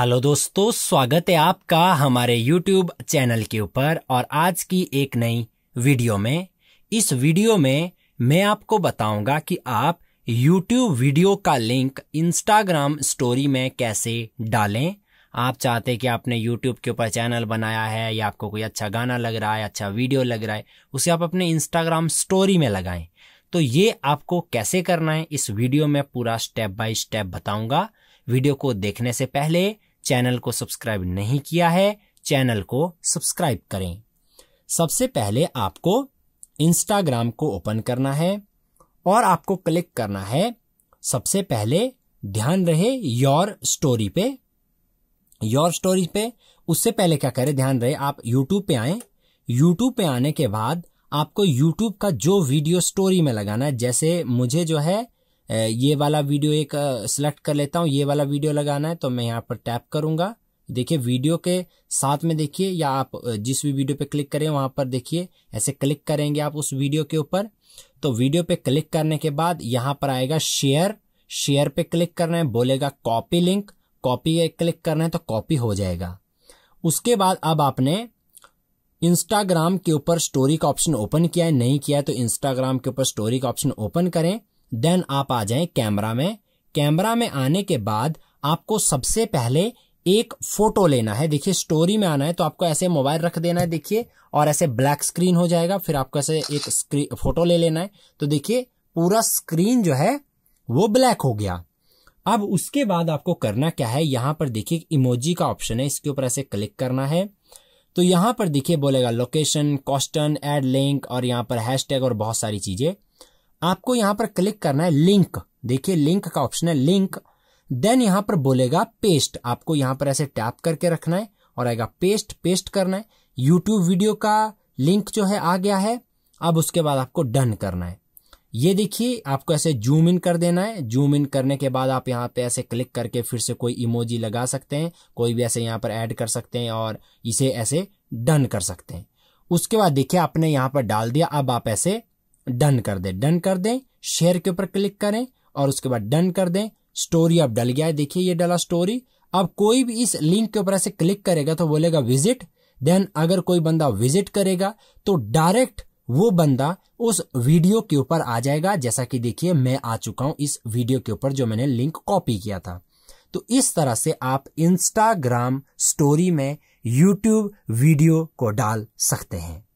hello दोस्तों स्वागत है आपका हमारे यूट्यूब चैनल के ऊपर और आज की एक नई वीडियो में इस वीडियो में मैं आपको बताऊंगा कि आप यूट्यूब वीडियो का लिंक इंस्टाग्राम स्टोरी में कैसे डालें आप चाहते कि आपने यूट्यूब के ऊपर चैनल बनाया है या आपको कोई अच्छा गाना लग रहा है अच्छा वीडियो लग रहा है उसे आप अपने इंस्टाग्राम स्टोरी में लगाएं तो ये आपको कैसे करना है इस वीडियो में पूरा स्टेप बाय स्टेप बताऊंगा वीडियो को देखने से पहले चैनल को सब्सक्राइब नहीं किया है चैनल को सब्सक्राइब करें सबसे पहले आपको इंस्टाग्राम को ओपन करना है और आपको क्लिक करना है सबसे पहले ध्यान रहे योर स्टोरी पे योर स्टोरी पे उससे पहले क्या करें ध्यान रहे आप यूट्यूब पे आए यूट्यूब पे आने के बाद आपको यूट्यूब का जो वीडियो स्टोरी में लगाना है जैसे मुझे जो है ये वाला वीडियो एक सिलेक्ट कर लेता हूँ ये वाला वीडियो लगाना है तो मैं यहाँ पर टैप करूंगा देखिए वीडियो के साथ में देखिए या आप जिस भी वीडियो पे क्लिक करें वहां पर देखिए ऐसे क्लिक करेंगे आप उस वीडियो के ऊपर तो वीडियो पे क्लिक करने के बाद यहाँ पर आएगा शेयर शेयर पे क्लिक करना है बोलेगा कॉपी लिंक कॉपी क्लिक करना है तो कॉपी हो जाएगा उसके बाद अब आपने इंस्टाग्राम के ऊपर स्टोरी का ऑप्शन ओपन किया है नहीं किया है तो इंस्टाग्राम के ऊपर स्टोरी का ऑप्शन ओपन करें देन आप आ जाएं कैमरा में कैमरा में आने के बाद आपको सबसे पहले एक फोटो लेना है देखिए स्टोरी में आना है तो आपको ऐसे मोबाइल रख देना है देखिए और ऐसे ब्लैक स्क्रीन हो जाएगा फिर आपको ऐसे एक स्क्रीन फोटो ले लेना है तो देखिए पूरा स्क्रीन जो है वो ब्लैक हो गया अब उसके बाद आपको करना क्या है यहां पर देखिए इमोजी का ऑप्शन है इसके ऊपर ऐसे क्लिक करना है तो यहां पर देखिए बोलेगा लोकेशन कॉस्टन एड लिंक और यहां पर हैशटैग और बहुत सारी चीज़ें आपको यहां पर क्लिक करना है लिंक देखिए लिंक का ऑप्शन है लिंक देन यहां पर बोलेगा पेस्ट आपको यहां पर ऐसे टैप करके रखना है और आएगा पेस्ट पेस्ट करना है यूट्यूब वीडियो का लिंक जो है आ गया है अब उसके बाद आपको डन करना है ये देखिए आपको ऐसे जूम इन कर देना है जूम इन करने के बाद आप यहाँ पे ऐसे क्लिक करके फिर से कोई इमोजी लगा सकते हैं कोई भी ऐसे यहाँ पर ऐड कर सकते हैं और इसे ऐसे डन कर सकते हैं उसके बाद देखिए आपने यहाँ पर डाल दिया अब आप ऐसे डन कर दें डन कर दें शेयर के ऊपर क्लिक करें और उसके बाद डन कर दें स्टोरी अब डल गया है देखिए ये डला स्टोरी अब कोई भी इस लिंक के ऊपर ऐसे क्लिक करेगा तो बोलेगा विजिट देन अगर कोई बंदा विजिट करेगा तो डायरेक्ट वो बंदा उस वीडियो के ऊपर आ जाएगा जैसा कि देखिए मैं आ चुका हूं इस वीडियो के ऊपर जो मैंने लिंक कॉपी किया था तो इस तरह से आप इंस्टाग्राम स्टोरी में यूट्यूब वीडियो को डाल सकते हैं